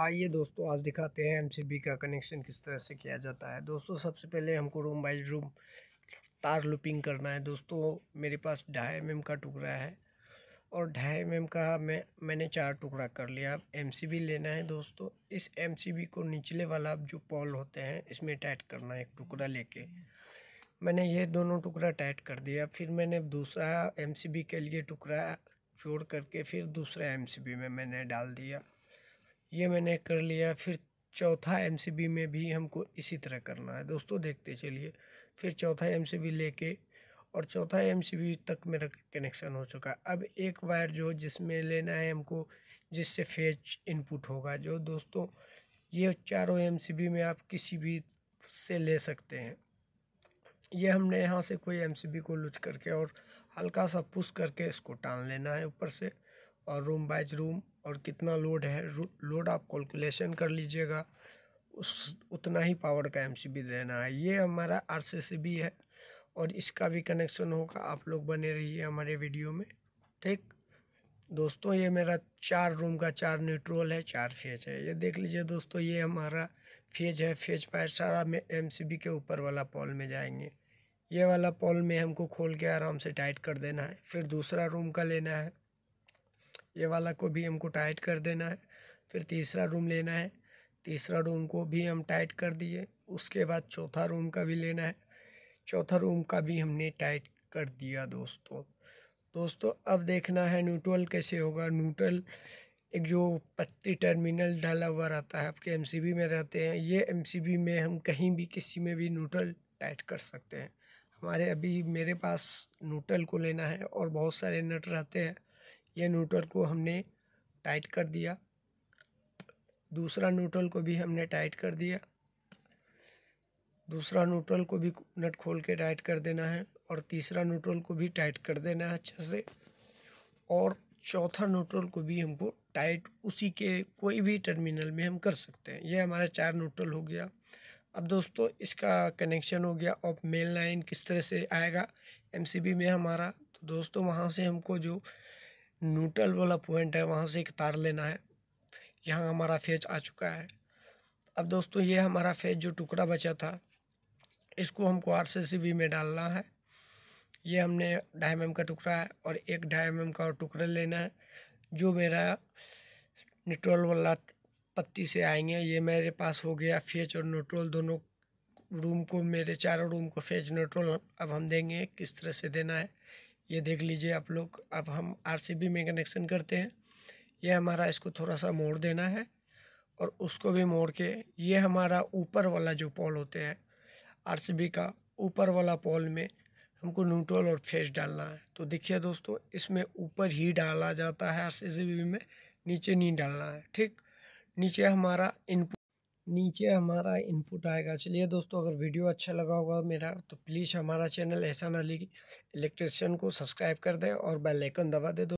आइए दोस्तों आज दिखाते हैं एमसीबी का कनेक्शन किस तरह से किया जाता है दोस्तों सबसे पहले हमको रूम बाई रूम तार लूपिंग करना है दोस्तों मेरे पास ढाई एम का टुकड़ा है और ढाई एम का मैं मैंने चार टुकड़ा कर लिया अब एम सी बी लेना है दोस्तों इस एम सी बी को निचले वाला जो पॉल होते हैं इसमें टाइट करना है एक टुकड़ा लेके मैंने ये दोनों टुकड़ा टाइट कर दिया फिर मैंने दूसरा एम सी बी के लिए टुकड़ा छोड़ करके फिर दूसरा एम सी बी में मैंने डाल दिया ये मैंने कर लिया फिर चौथा एम में भी हमको इसी तरह करना है दोस्तों देखते चलिए फिर चौथा एम लेके और चौथा एम तक मेरा कनेक्शन हो चुका है अब एक वायर जो जिसमें लेना है हमको जिससे फेज इनपुट होगा जो दोस्तों ये चारों एम में आप किसी भी से ले सकते हैं ये हमने यहाँ से कोई एम को लुच करके और हल्का सा पुश करके इसको टान लेना है ऊपर से और रूम बाइज रूम और कितना लोड है लोड आप कैलकुलेशन कर लीजिएगा उस उतना ही पावर का एम देना है ये हमारा आर है और इसका भी कनेक्शन होगा आप लोग बने रहिए हमारे वीडियो में ठीक दोस्तों ये मेरा चार रूम का चार न्यूट्रल है चार फेज है ये देख लीजिए दोस्तों ये हमारा फेज है फेज फायर सारा में एम के ऊपर वाला पॉल में जाएंगे ये वाला पॉल में हमको खोल के आराम से टाइट कर देना है फिर दूसरा रूम का लेना है ये वाला को भी हमको टाइट कर देना है फिर तीसरा रूम लेना है तीसरा रूम को भी हम टाइट कर दिए उसके बाद चौथा रूम का भी लेना है चौथा रूम का भी हमने टाइट कर दिया दोस्तों दोस्तों अब देखना है न्यूट्रल कैसे होगा न्यूट्रल एक जो पत्ती टर्मिनल डाला हुआ रहता है आपके एमसीबी में रहते हैं ये एमसीबी में हम कहीं भी किसी में भी न्यूट्रल टाइट कर सकते हैं हमारे अभी मेरे पास न्यूट्रल को लेना है और बहुत सारे नट रहते हैं ये न्यूट्रल को हमने टाइट कर दिया दूसरा न्यूट्रल को भी हमने टाइट कर दिया दूसरा न्यूट्रल को भी नट खोल के टाइट कर देना है और तीसरा न्यूट्रल को भी टाइट कर देना है अच्छे से और चौथा न्यूट्रल को भी हमको टाइट उसी के कोई भी टर्मिनल में हम कर सकते हैं ये हमारा चार न्यूट्रल हो गया अब दोस्तों इसका कनेक्शन हो गया और मेल लाइन किस तरह से आएगा एमसीबी में हमारा तो दोस्तों वहाँ से हमको जो न्यूट्रल वाला पॉइंट है वहाँ से एक तार लेना है यहाँ हमारा फेज आ चुका है अब दोस्तों ये हमारा फेज जो टुकड़ा बचा था इसको हमको आर सी में डालना है ये हमने ढाई एम का टुकड़ा है और एक ढाई एम का और टुकड़ा लेना है जो मेरा न्यूट्रल वाला पत्ती से आएंगे ये मेरे पास हो गया फेज और न्यूट्रल दोनों रूम को मेरे चारों रूम को फेज न्यूट्रल अब हम देंगे किस तरह से देना है ये देख लीजिए आप लोग अब हम आरसीबी में कनेक्शन करते हैं ये हमारा इसको थोड़ा सा मोड़ देना है और उसको भी मोड़ के ये हमारा ऊपर वाला जो पॉल होते हैं आरसीबी का ऊपर वाला पॉल में हमको न्यूट्रल और फेस डालना है तो देखिए दोस्तों इसमें ऊपर ही डाला जाता है बी में नीचे नहीं डालना है ठीक नीचे हमारा इनपुट नीचे हमारा इनपुट आएगा चलिए दोस्तों अगर वीडियो अच्छा लगा होगा मेरा तो प्लीज़ हमारा चैनल एहसान अली इलेक्ट्रिशियन को सब्सक्राइब कर दें और बेल आइकन दबा दे दो